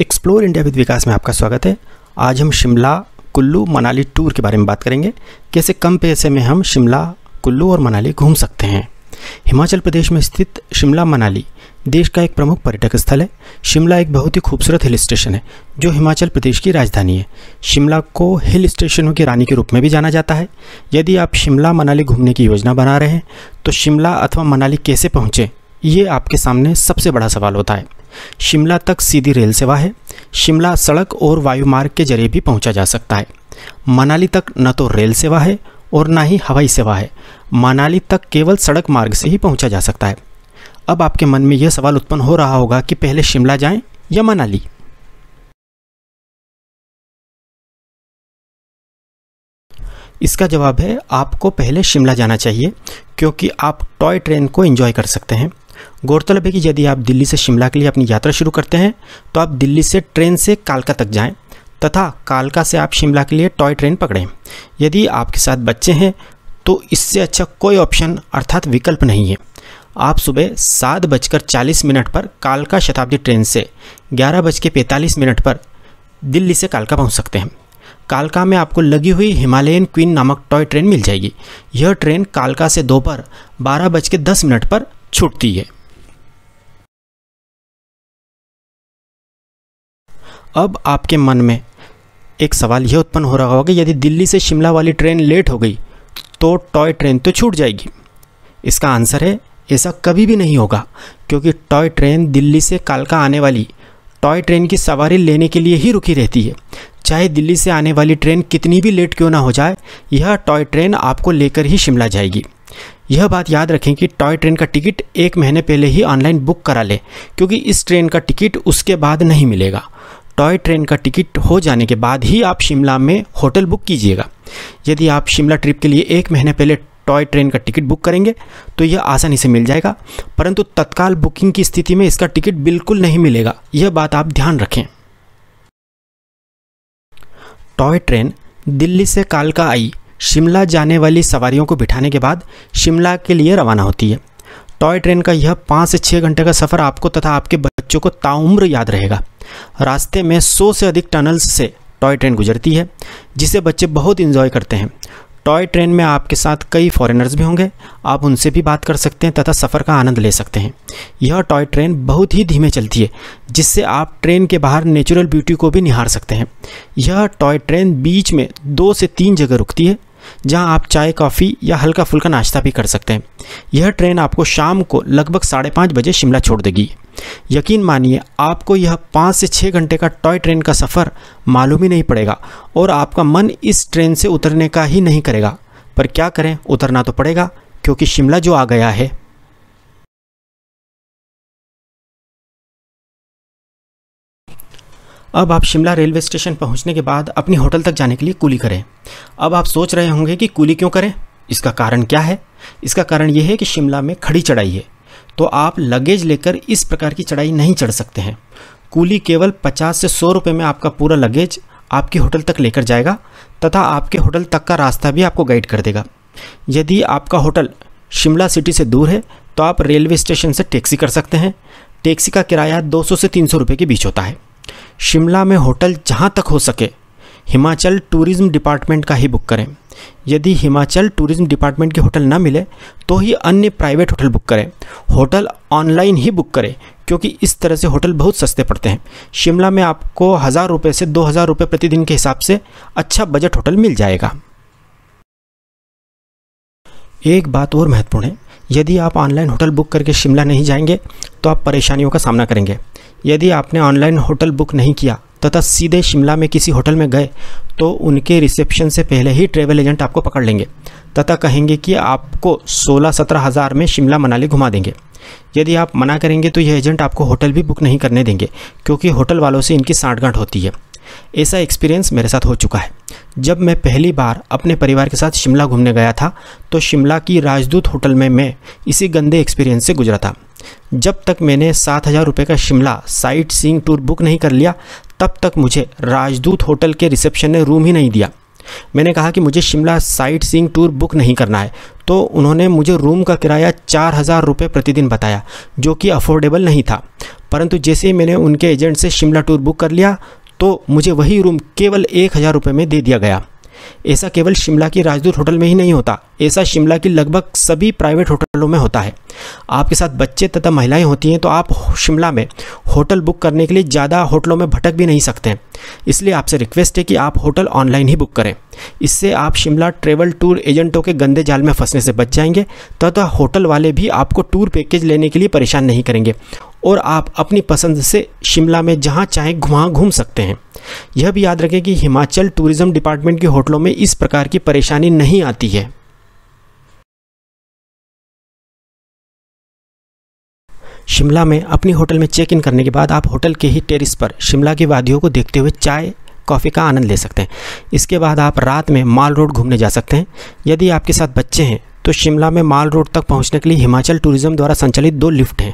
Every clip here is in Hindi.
एक्सप्लोर इंडिया विद विकास में आपका स्वागत है आज हम शिमला कुल्लू मनाली टूर के बारे में बात करेंगे कैसे कम पैसे में हम शिमला कुल्लू और मनाली घूम सकते हैं हिमाचल प्रदेश में स्थित शिमला मनाली देश का एक प्रमुख पर्यटक स्थल है शिमला एक बहुत ही खूबसूरत हिल स्टेशन है जो हिमाचल प्रदेश की राजधानी है शिमला को हिल स्टेशनों की रानी के रूप में भी जाना जाता है यदि आप शिमला मनाली घूमने की योजना बना रहे हैं तो शिमला अथवा मनाली कैसे पहुँचें ये आपके सामने सबसे बड़ा सवाल होता है शिमला तक सीधी रेल सेवा है शिमला सड़क और वायु मार्ग के जरिए भी पहुंचा जा सकता है मनाली तक न तो रेल सेवा है और ना ही हवाई सेवा है मनाली तक केवल सड़क मार्ग से ही पहुंचा जा सकता है अब आपके मन में यह सवाल उत्पन्न हो रहा होगा कि पहले शिमला जाएं या मनाली इसका जवाब है आपको पहले शिमला जाना चाहिए क्योंकि आप टॉय ट्रेन को एंजॉय कर सकते हैं गौरतलब है कि यदि आप दिल्ली से शिमला के लिए अपनी यात्रा शुरू करते हैं तो आप दिल्ली से ट्रेन से कालका तक जाएं तथा कालका से आप शिमला के लिए टॉय ट्रेन पकड़ें यदि आपके साथ बच्चे हैं तो इससे अच्छा कोई ऑप्शन अर्थात विकल्प नहीं है आप सुबह सात बजकर चालीस मिनट पर कालका शताब्दी ट्रेन से ग्यारह बज के पैंतालीस मिनट पर दिल्ली से कालका पहुंच सकते हैं कालका में आपको लगी हुई हिमालयन क्वीन नामक टॉय ट्रेन मिल जाएगी यह ट्रेन कालका से दोपहर बारह बज के दस मिनट पर छूटती है अब आपके मन में एक सवाल यह उत्पन्न हो रहा होगा यदि दिल्ली से शिमला वाली ट्रेन लेट हो गई तो टॉय ट्रेन तो छूट जाएगी इसका आंसर है ऐसा कभी भी नहीं होगा क्योंकि टॉय ट्रेन दिल्ली से कालका आने वाली टॉय ट्रेन की सवारी लेने के लिए ही रुकी रहती है चाहे दिल्ली से आने वाली ट्रेन कितनी भी लेट क्यों ना हो जाए यह टॉय ट्रेन आपको लेकर ही शिमला जाएगी यह बात याद रखें कि टॉय ट्रेन का टिकट एक महीने पहले ही ऑनलाइन बुक करा लें क्योंकि इस ट्रेन का टिकट उसके बाद नहीं मिलेगा टॉय ट्रेन का टिकट हो जाने के बाद ही आप शिमला में होटल बुक कीजिएगा यदि आप शिमला ट्रिप के लिए एक महीने पहले टॉय ट्रेन का टिकट बुक करेंगे तो यह आसानी से मिल जाएगा परंतु तत्काल बुकिंग की स्थिति में इसका टिकट बिल्कुल नहीं मिलेगा यह बात आप ध्यान रखें टॉय ट्रेन दिल्ली से कालका आई शिमला जाने वाली सवारियों को बिठाने के बाद शिमला के लिए रवाना होती है टॉय ट्रेन का यह पाँच से छः घंटे का सफ़र आपको तथा आपके बच्चों को ताउम्र याद रहेगा रास्ते में सौ से अधिक टनल्स से टॉय ट्रेन गुजरती है जिसे बच्चे बहुत इन्जॉय करते हैं टॉय ट्रेन में आपके साथ कई फॉरेनर्स भी होंगे आप उनसे भी बात कर सकते हैं तथा सफ़र का आनंद ले सकते हैं यह टॉय ट्रेन बहुत ही धीमे चलती है जिससे आप ट्रेन के बाहर नेचुरल ब्यूटी को भी निहार सकते हैं यह टॉय ट्रेन बीच में दो से तीन जगह रुकती है जहां आप चाय कॉफ़ी या हल्का फुल्का नाश्ता भी कर सकते हैं यह ट्रेन आपको शाम को लगभग साढ़े पाँच बजे शिमला छोड़ देगी यकीन मानिए आपको यह पाँच से छः घंटे का टॉय ट्रेन का सफ़र मालूम ही नहीं पड़ेगा और आपका मन इस ट्रेन से उतरने का ही नहीं करेगा पर क्या करें उतरना तो पड़ेगा क्योंकि शिमला जो आ गया है अब आप शिमला रेलवे स्टेशन पहुंचने के बाद अपनी होटल तक जाने के लिए कूली करें अब आप सोच रहे होंगे कि कूली क्यों करें इसका कारण क्या है इसका कारण यह है कि शिमला में खड़ी चढ़ाई है तो आप लगेज लेकर इस प्रकार की चढ़ाई नहीं चढ़ सकते हैं कूली केवल पचास से सौ रुपये में आपका पूरा लगेज आपके होटल तक लेकर जाएगा तथा आपके होटल तक का रास्ता भी आपको गाइड कर देगा यदि आपका होटल शिमला सिटी से दूर है तो आप रेलवे स्टेशन से टैक्सी कर सकते हैं टैक्सी का किराया 200 से 300 रुपए के बीच होता है शिमला में होटल जहाँ तक हो सके हिमाचल टूरिज़्म डिपार्टमेंट का ही बुक करें यदि हिमाचल टूरिज़्म डिपार्टमेंट के होटल ना मिले तो ही अन्य प्राइवेट होटल बुक करें होटल ऑनलाइन ही बुक करें क्योंकि इस तरह से होटल बहुत सस्ते पड़ते हैं शिमला में आपको हज़ार रुपये से दो हज़ार रुपये प्रतिदिन के हिसाब से अच्छा बजट होटल मिल जाएगा एक बात और महत्वपूर्ण है यदि आप ऑनलाइन होटल बुक करके शिमला नहीं जाएंगे तो आप परेशानियों का सामना करेंगे यदि आपने ऑनलाइन होटल बुक नहीं किया तथा सीधे शिमला में किसी होटल में गए तो उनके रिसेप्शन से पहले ही ट्रेवल एजेंट आपको पकड़ लेंगे तथा कहेंगे कि आपको सोलह सत्रह हज़ार में शिमला मनाली घुमा देंगे यदि आप मना करेंगे तो यह एजेंट आपको होटल भी बुक नहीं करने देंगे क्योंकि होटल वालों से इनकी सांठगांठ होती है ऐसा एक्सपीरियंस मेरे साथ हो चुका है जब मैं पहली बार अपने परिवार के साथ शिमला घूमने गया था तो शिमला की राजदूत होटल में मैं इसी गंदे एक्सपीरियंस से गुजरा था जब तक मैंने सात हज़ार रुपये का Shimla sightseeing tour book नहीं कर लिया तब तक मुझे राजदूत होटल के रिसेप्शन ने रूम ही नहीं दिया मैंने कहा कि मुझे Shimla sightseeing tour book नहीं करना है तो उन्होंने मुझे रूम का किराया चार हज़ार रुपये प्रतिदिन बताया जो कि अफोर्डेबल नहीं था परंतु जैसे ही मैंने उनके एजेंट से शिमला टूर बुक कर लिया तो मुझे वही रूम केवल एक हज़ार रुपये में दे दिया गया ऐसा केवल शिमला की राजदूत होटल में ही नहीं होता ऐसा शिमला की लगभग सभी प्राइवेट होटलों में होता है आपके साथ बच्चे तथा महिलाएं होती हैं तो आप शिमला में होटल बुक करने के लिए ज़्यादा होटलों में भटक भी नहीं सकते हैं इसलिए आपसे रिक्वेस्ट है कि आप होटल ऑनलाइन ही बुक करें इससे आप शिमला ट्रेवल टूर एजेंटों के गंदे जाल में फंसने से बच जाएंगे तथा होटल वाले भी आपको टूर पैकेज लेने के लिए परेशान नहीं करेंगे और आप अपनी पसंद से शिमला में जहाँ चाहें वहाँ घूम सकते हैं यह भी याद रखें कि हिमाचल टूरिज़्म डिपार्टमेंट के होटलों में इस प्रकार की परेशानी नहीं आती है शिमला में अपनी होटल में चेक इन करने के बाद आप होटल के ही टेरिस पर शिमला की वादियों को देखते हुए चाय कॉफ़ी का आनंद ले सकते हैं इसके बाद आप रात में माल रोड घूमने जा सकते हैं यदि आपके साथ बच्चे हैं तो शिमला में माल रोड तक पहुंचने के लिए हिमाचल टूरिज्म द्वारा संचालित दो लिफ्ट हैं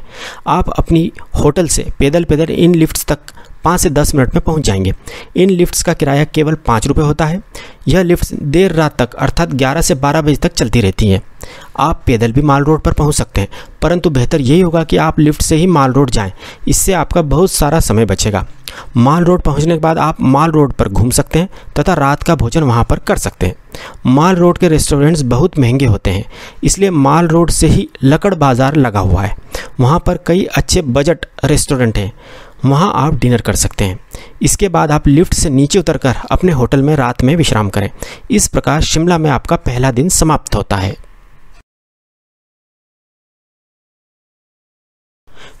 आप अपनी होटल से पैदल पैदल इन लिफ्ट्स तक पाँच से दस मिनट में पहुंच जाएंगे इन लिफ्ट्स का किराया केवल पाँच रुपये होता है यह लिफ्ट देर रात तक अर्थात ग्यारह से बारह बजे तक चलती रहती हैं आप पैदल भी माल रोड पर पहुंच सकते हैं परंतु बेहतर यही होगा कि आप लिफ्ट से ही माल रोड जाएं इससे आपका बहुत सारा समय बचेगा माल रोड पहुंचने के बाद आप माल रोड पर घूम सकते हैं तथा रात का भोजन वहां पर कर सकते हैं माल रोड के रेस्टोरेंट्स बहुत महंगे होते हैं इसलिए माल रोड से ही लकड़ बाज़ार लगा हुआ है वहाँ पर कई अच्छे बजट रेस्टोरेंट हैं वहाँ आप डिनर कर सकते हैं इसके बाद आप लिफ्ट से नीचे उतरकर अपने होटल में रात में विश्राम करें इस प्रकार शिमला में आपका पहला दिन समाप्त होता है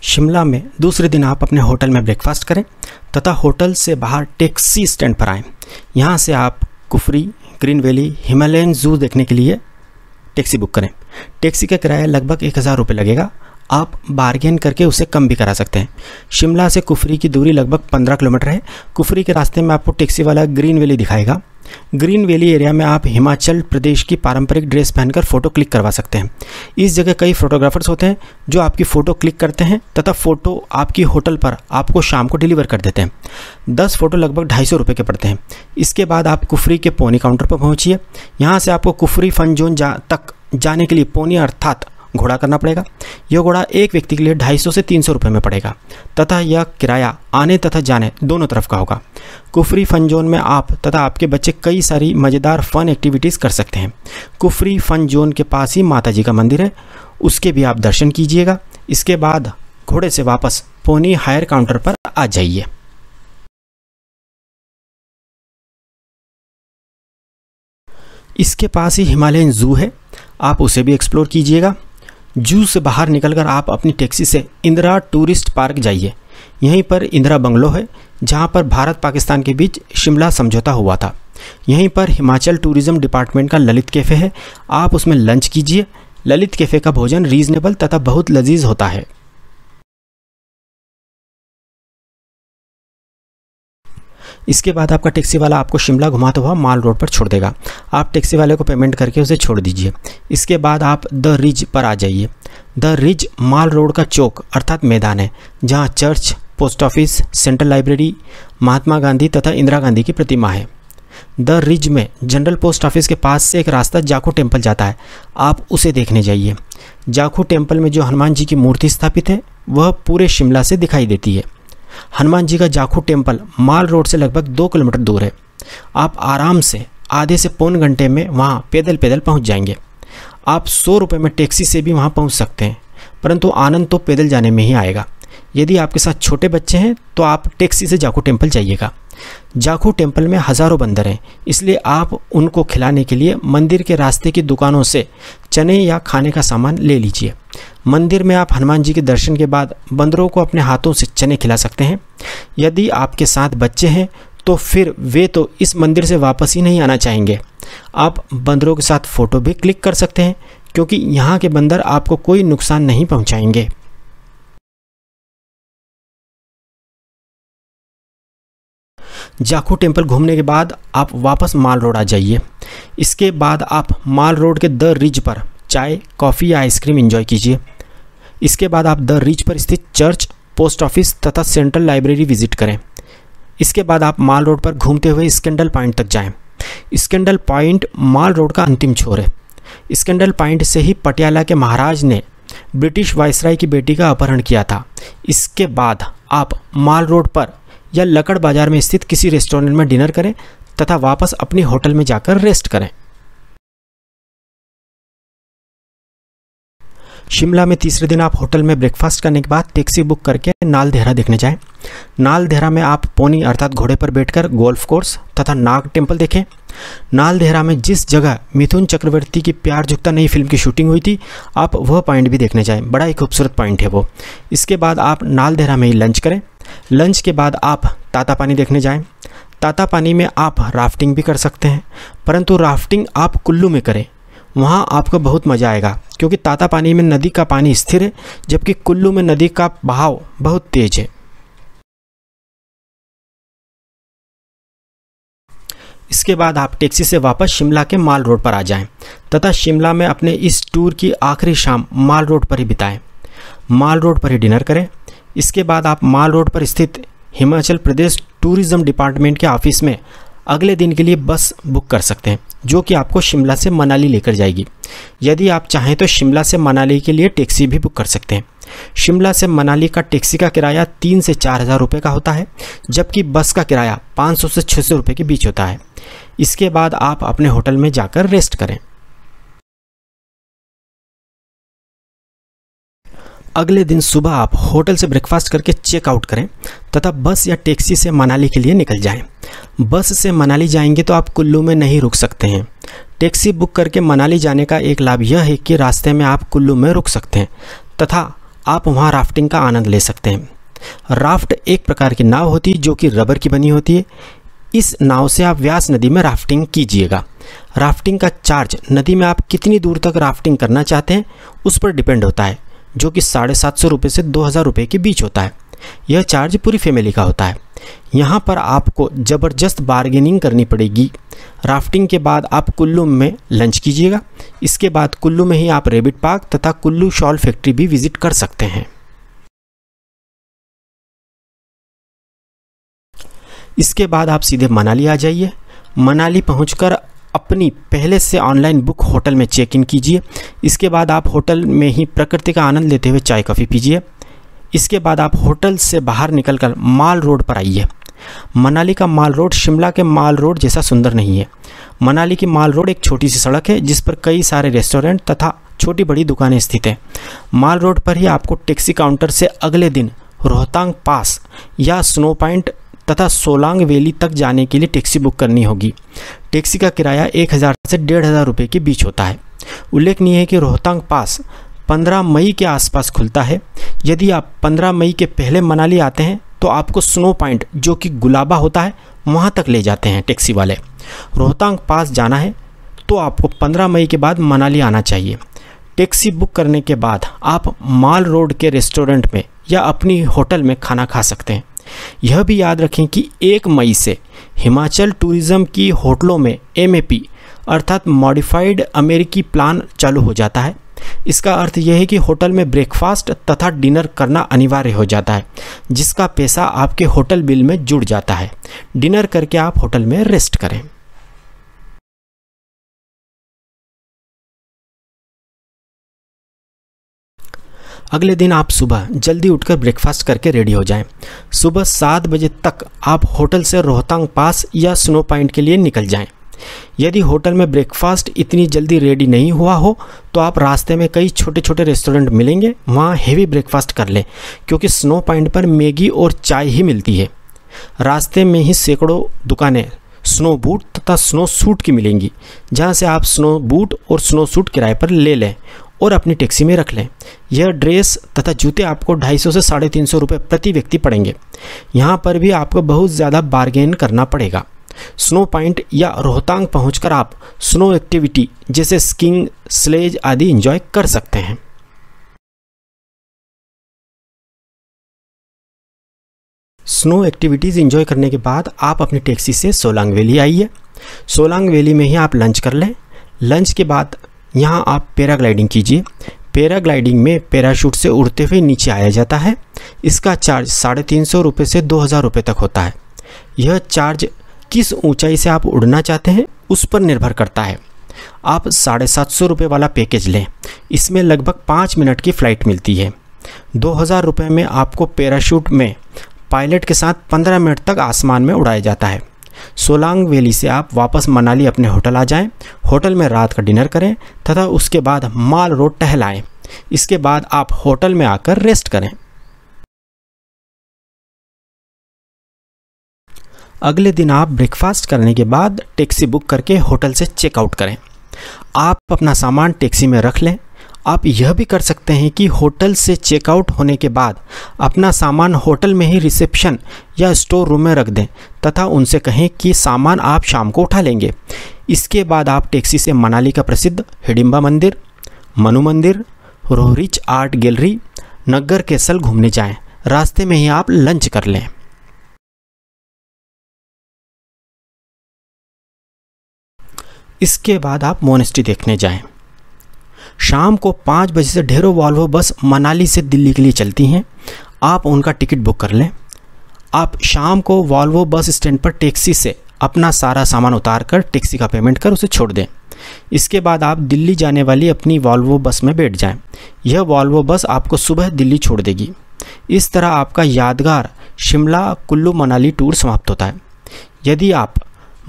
शिमला में दूसरे दिन आप अपने होटल में ब्रेकफास्ट करें तथा होटल से बाहर टैक्सी स्टैंड पर आएँ यहाँ से आप कुफरी ग्रीन वैली हिमालयन जू देखने के लिए टैक्सी बुक करें टैक्सी का किराया लगभग एक हज़ार रुपये लगेगा आप बार्गेन करके उसे कम भी करा सकते हैं शिमला से कुफरी की दूरी लगभग 15 किलोमीटर है कुफरी के रास्ते में आपको टैक्सी वाला ग्रीन वैली दिखाएगा ग्रीन वैली एरिया में आप हिमाचल प्रदेश की पारंपरिक ड्रेस पहनकर फ़ोटो क्लिक करवा सकते हैं इस जगह कई फ़ोटोग्राफर्स होते हैं जो आपकी फ़ोटो क्लिक करते हैं तथा फ़ोटो आपकी होटल पर आपको शाम को डिलीवर कर देते हैं दस फ़ोटो लगभग ढाई सौ रुपये के पड़ते हैं इसके बाद आप कुफरी के पोनी काउंटर पर पहुँचिए यहाँ से आपको कुफरी फन जोन जा तक जाने के लिए पोनी अर्थात घोड़ा करना पड़ेगा यह घोड़ा एक व्यक्ति के लिए ढाई सौ से तीन सौ रुपये में पड़ेगा तथा यह किराया आने तथा जाने दोनों तरफ का होगा कुफरी फ़न जोन में आप तथा आपके बच्चे कई सारी मज़ेदार फ़न एक्टिविटीज़ कर सकते हैं कुफरी फ़न जोन के पास ही माता जी का मंदिर है उसके भी आप दर्शन कीजिएगा इसके बाद घोड़े से वापस पोनी हायर काउंटर पर आ जाइए इसके पास ही हिमालयन ज़ू है आप उसे भी एक्सप्लोर कीजिएगा जू से बाहर निकलकर आप अपनी टैक्सी से इंदिरा टूरिस्ट पार्क जाइए यहीं पर इंदिरा बंगलो है जहां पर भारत पाकिस्तान के बीच शिमला समझौता हुआ था यहीं पर हिमाचल टूरिज्म डिपार्टमेंट का ललित कैफ़े है आप उसमें लंच कीजिए ललित कैफ़े का भोजन रीजनेबल तथा बहुत लजीज होता है इसके बाद आपका टैक्सी वाला आपको शिमला घुमाता हुआ माल रोड पर छोड़ देगा आप टैक्सी वाले को पेमेंट करके उसे छोड़ दीजिए इसके बाद आप द रिज पर आ जाइए द रिज माल रोड का चौक अर्थात मैदान है जहाँ church post office central library Mahatma Gandhi तथा इंदिरा गांधी की प्रतिमा है द रिज में जनरल पोस्ट ऑफिस के पास से एक रास्ता जाखू टेम्पल जाता है आप उसे देखने जाइए जाखू टेम्पल में जो हनुमान जी की मूर्ति स्थापित है वह पूरे शिमला से दिखाई देती है हनुमान जी का जाखू टेम्पल माल रोड से लगभग दो किलोमीटर दूर है आप आराम से आधे से पौन घंटे में वहाँ पैदल पैदल पहुँच जाएंगे आप सौ रुपये में टैक्सी से भी वहाँ पहुँच सकते हैं परंतु आनंद तो पैदल जाने में ही आएगा यदि आपके साथ छोटे बच्चे हैं तो आप टैक्सी से जाखू टेम्पल जाइएगा जाखू टेम्पल में हज़ारों बंदर हैं इसलिए आप उनको खिलाने के लिए मंदिर के रास्ते की दुकानों से चने या खाने का सामान ले लीजिए मंदिर में आप हनुमान जी के दर्शन के बाद बंदरों को अपने हाथों से चने खिला सकते हैं यदि आपके साथ बच्चे हैं तो फिर वे तो इस मंदिर से वापस ही नहीं आना चाहेंगे आप बंदरों के साथ फ़ोटो भी क्लिक कर सकते हैं क्योंकि यहाँ के बंदर आपको कोई नुकसान नहीं पहुँचाएंगे जाखू टेम्पल घूमने के बाद आप वापस माल रोड आ जाइए इसके बाद आप माल रोड के द रिज पर चाय कॉफ़ी या आइसक्रीम इंजॉय कीजिए इसके बाद आप द रिज पर स्थित चर्च पोस्ट ऑफिस तथा सेंट्रल लाइब्रेरी विजिट करें इसके बाद आप माल रोड पर घूमते हुए स्कैंडल पॉइंट तक जाएं। स्कैंडल पॉइंट माल रोड का अंतिम छोर है स्कैंडल पॉइंट से ही पटियाला के महाराज ने ब्रिटिश वायसराय की बेटी का अपहरण किया था इसके बाद आप माल रोड पर या लकड़ बाजार में स्थित किसी रेस्टोरेंट में डिनर करें तथा वापस अपने होटल में जाकर रेस्ट करें शिमला में तीसरे दिन आप होटल में ब्रेकफास्ट करने के बाद टैक्सी बुक करके नाल देहरा देखने जाएं। नाल देहरा में आप पोनी अर्थात घोड़े पर बैठकर गोल्फ कोर्स तथा नाग टेम्पल देखें नाल देहरा में जिस जगह मिथुन चक्रवर्ती की प्यार झुकता नई फिल्म की शूटिंग हुई थी आप वह पॉइंट भी देखने जाएं बड़ा ही खूबसूरत पॉइंट है वो इसके बाद आप नाल देहरा में ही लंच करें लंच के बाद आप ताता पानी देखने जाएं ताता पानी में आप राफ्टिंग भी कर सकते हैं परंतु राफ्टिंग आप कुल्लू में करें वहाँ आपको बहुत मज़ा आएगा क्योंकि ताता पानी में नदी का पानी स्थिर है जबकि कुल्लू में नदी का बहाव बहुत तेज़ है इसके बाद आप टैक्सी से वापस शिमला के माल रोड पर आ जाएं तथा शिमला में अपने इस टूर की आखिरी शाम माल रोड पर ही बिताएं माल रोड पर ही डिनर करें इसके बाद आप माल रोड पर स्थित हिमाचल प्रदेश टूरिज़्म डिपार्टमेंट के ऑफिस में अगले दिन के लिए बस बुक कर सकते हैं जो कि आपको शिमला से मनाली लेकर जाएगी यदि आप चाहें तो शिमला से मनाली के लिए टैक्सी भी बुक कर सकते हैं शिमला से मनाली का टैक्सी का किराया तीन से चार हज़ार रुपये का होता है जबकि बस का किराया पाँच सौ से छः सौ रुपये के बीच होता है इसके बाद आप अपने होटल में जाकर रेस्ट करें अगले दिन सुबह आप होटल से ब्रेकफास्ट करके चेकआउट करें तथा बस या टैक्सी से मनाली के लिए निकल जाएं। बस से मनाली जाएंगे तो आप कुल्लू में नहीं रुक सकते हैं टैक्सी बुक करके मनाली जाने का एक लाभ यह है कि रास्ते में आप कुल्लू में रुक सकते हैं तथा आप वहाँ राफ्टिंग का आनंद ले सकते हैं राफ्ट एक प्रकार की नाव होती है जो कि रबर की बनी होती है इस नाव से आप व्यास नदी में राफ्टिंग कीजिएगा राफ्टिंग का चार्ज नदी में आप कितनी दूर तक राफ्टिंग करना चाहते हैं उस पर डिपेंड होता है जो कि साढ़े सात सौ रुपये से दो हज़ार रुपये के बीच होता है यह चार्ज पूरी फैमिली का होता है यहाँ पर आपको ज़बरदस्त बार्गेनिंग करनी पड़ेगी राफ्टिंग के बाद आप कुल्लू में लंच कीजिएगा इसके बाद कुल्लू में ही आप रेबिट पार्क तथा कुल्लू शॉल फैक्ट्री भी विजिट कर सकते हैं इसके बाद आप सीधे मनाली आ जाइए मनाली पहुंचकर अपनी पहले से ऑनलाइन बुक होटल में चेक इन कीजिए इसके बाद आप होटल में ही प्रकृति का आनंद लेते हुए चाय कॉफ़ी पीजिए इसके बाद आप होटल से बाहर निकलकर माल रोड पर आइए मनाली का माल रोड शिमला के माल रोड जैसा सुंदर नहीं है मनाली की माल रोड एक छोटी सी सड़क है जिस पर कई सारे रेस्टोरेंट तथा छोटी बड़ी दुकानें स्थित हैं माल रोड पर ही आपको टैक्सी काउंटर से अगले दिन रोहतांग पास या स्नो पॉइंट तथा सोलांग वैली तक जाने के लिए टैक्सी बुक करनी होगी टैक्सी का किराया एक हज़ार से डेढ़ हज़ार रुपये के बीच होता है उल्लेखनीय है कि रोहतांग पास 15 मई के आसपास खुलता है यदि आप 15 मई के पहले मनाली आते हैं तो आपको स्नो पॉइंट जो कि गुलाबा होता है वहाँ तक ले जाते हैं टैक्सी वाले रोहतांग पास जाना है तो आपको 15 मई के बाद मनाली आना चाहिए टैक्सी बुक करने के बाद आप माल रोड के रेस्टोरेंट में या अपनी होटल में खाना खा सकते हैं यह भी याद रखें कि एक मई से हिमाचल टूरिज़्म की होटलों में एम अर्थात मॉडिफाइड अमेरिकी प्लान चालू हो जाता है इसका अर्थ यह है कि होटल में ब्रेकफास्ट तथा डिनर करना अनिवार्य हो जाता है जिसका पैसा आपके होटल बिल में जुड़ जाता है डिनर करके आप होटल में रेस्ट करें अगले दिन आप सुबह जल्दी उठकर ब्रेकफास्ट करके रेडी हो जाएं। सुबह सात बजे तक आप होटल से रोहतांग पास या स्नो पॉइंट के लिए निकल जाएं। यदि होटल में ब्रेकफास्ट इतनी जल्दी रेडी नहीं हुआ हो तो आप रास्ते में कई छोटे छोटे रेस्टोरेंट मिलेंगे वहाँ हेवी ब्रेकफास्ट कर लें क्योंकि स्नो पॉइंट पर मैगी और चाय ही मिलती है रास्ते में ही सैकड़ों दुकानें स्नो बूट तथा स्नो सूट की मिलेंगी जहाँ से आप स्नो बूट और स्नो सूट किराए पर ले लें और अपनी टैक्सी में रख लें यह ड्रेस तथा जूते आपको 250 से साढ़े तीन सौ प्रति व्यक्ति पड़ेंगे यहाँ पर भी आपको बहुत ज़्यादा बार्गेन करना पड़ेगा स्नो पॉइंट या रोहतांग पहुंचकर आप स्नो एक्टिविटी जैसे स्कीइंग स्लेज आदि इंजॉय कर सकते हैं स्नो एक्टिविटीज़ इंजॉय करने के बाद आप अपनी टैक्सी से सोलांग वैली आइए सोलांग वैली में ही आप लंच कर लें लंच के बाद यहाँ आप पैराग्लाइडिंग कीजिए पैराग्लाइडिंग में पैराशूट से उड़ते हुए नीचे आया जाता है इसका चार्ज साढ़े तीन सौ रुपये से दो हज़ार रुपये तक होता है यह चार्ज किस ऊंचाई से आप उड़ना चाहते हैं उस पर निर्भर करता है आप साढ़े सात सौ रुपये वाला पैकेज लें इसमें लगभग पाँच मिनट की फ़्लाइट मिलती है दो हज़ार रुपये में आपको पैराशूट में पायलट के साथ पंद्रह मिनट तक आसमान में उड़ाया जाता है सोलांग वैली से आप वापस मनाली अपने होटल आ जाएं होटल में रात का डिनर करें तथा उसके बाद माल रोड टहलाएं इसके बाद आप होटल में आकर रेस्ट करें अगले दिन आप ब्रेकफास्ट करने के बाद टैक्सी बुक करके होटल से चेकआउट करें आप अपना सामान टैक्सी में रख लें आप यह भी कर सकते हैं कि होटल से चेकआउट होने के बाद अपना सामान होटल में ही रिसेप्शन या स्टोर रूम में रख दें तथा उनसे कहें कि सामान आप शाम को उठा लेंगे इसके बाद आप टैक्सी से मनाली का प्रसिद्ध हिडिम्बा मंदिर मनु मंदिर Roerich art gallery Naggar castle घूमने जाएं रास्ते में ही आप लंच कर लें इसके बाद आप मोनेस्ट्री देखने जाएं शाम को पाँच बजे से ढेरों वॉल्वो बस मनाली से दिल्ली के लिए चलती हैं आप उनका टिकट बुक कर लें आप शाम को वॉल्वो बस स्टैंड पर टैक्सी से अपना सारा सामान उतार कर टैक्सी का पेमेंट कर उसे छोड़ दें इसके बाद आप दिल्ली जाने वाली अपनी वॉल्वो बस में बैठ जाएं। यह वॉल्वो बस आपको सुबह दिल्ली छोड़ देगी इस तरह आपका यादगार शिमला कुल्लू मनाली टूर समाप्त होता है यदि आप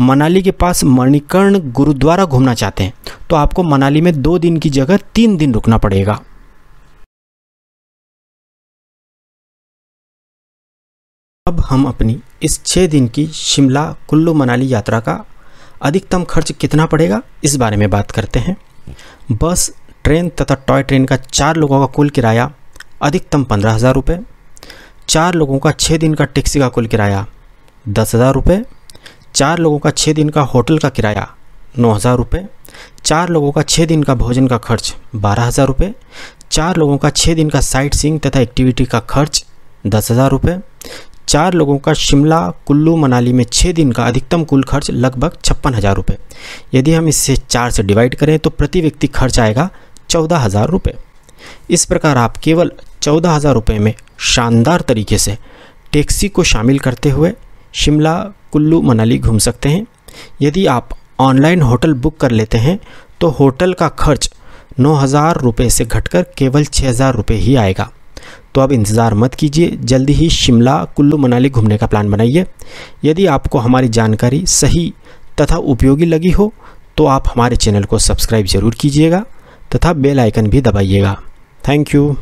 मनाली के पास मणिकर्ण गुरुद्वारा घूमना चाहते हैं तो आपको मनाली में दो दिन की जगह तीन दिन रुकना पड़ेगा अब हम अपनी इस छः दिन की शिमला कुल्लू मनाली यात्रा का अधिकतम खर्च कितना पड़ेगा इस बारे में बात करते हैं बस ट्रेन तथा टॉय ट्रेन का चार लोगों का कुल किराया अधिकतम पंद्रह हज़ार रुपये चार लोगों का छः दिन का टैक्सी का कुल किराया दस हज़ार रुपये चार लोगों का छः दिन का होटल का किराया नौ हज़ार रुपये चार लोगों का छः दिन का भोजन का खर्च बारह हज़ार रुपये चार लोगों का छः दिन का साइट सीइंग तथा एक्टिविटी का खर्च दस हज़ार रुपये चार लोगों का शिमला कुल्लू मनाली में छः दिन का अधिकतम कुल खर्च लगभग छप्पन हज़ार रुपये यदि हम इससे चार से डिवाइड करें तो प्रति व्यक्ति खर्च आएगा चौदह हज़ार रुपये इस प्रकार आप केवल चौदह हज़ार रुपये में शानदार तरीके से टैक्सी को शामिल करते हुए शिमला कुल्लू मनाली घूम सकते हैं यदि आप ऑनलाइन होटल बुक कर लेते हैं तो होटल का खर्च नौ हज़ार रुपये से घटकर केवल छः हज़ार रुपये ही आएगा तो अब इंतज़ार मत कीजिए जल्दी ही शिमला कुल्लू मनाली घूमने का प्लान बनाइए यदि आपको हमारी जानकारी सही तथा उपयोगी लगी हो तो आप हमारे चैनल को सब्सक्राइब ज़रूर कीजिएगा तथा बेल आइकन भी दबाइएगा थैंक यू